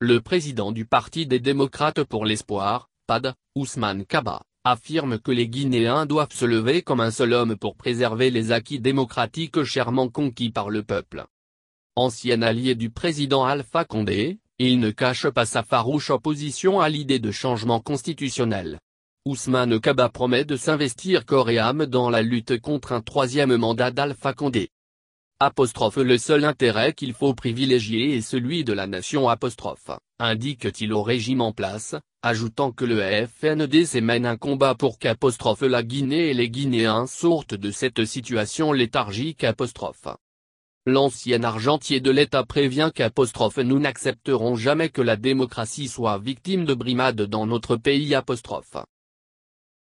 Le président du Parti des démocrates pour l'espoir, PAD, Ousmane Kaba, affirme que les Guinéens doivent se lever comme un seul homme pour préserver les acquis démocratiques chèrement conquis par le peuple. Ancien allié du président Alpha Condé, il ne cache pas sa farouche opposition à l'idée de changement constitutionnel. Ousmane Kaba promet de s'investir corps et âme dans la lutte contre un troisième mandat d'Alpha Condé. Apostrophe le seul intérêt qu'il faut privilégier est celui de la nation apostrophe, indique-t-il au régime en place, ajoutant que le FND mène un combat pour qu'apostrophe la Guinée et les Guinéens sortent de cette situation léthargique apostrophe. L'ancien argentier de l'État prévient qu'apostrophe nous n'accepterons jamais que la démocratie soit victime de brimades dans notre pays apostrophe.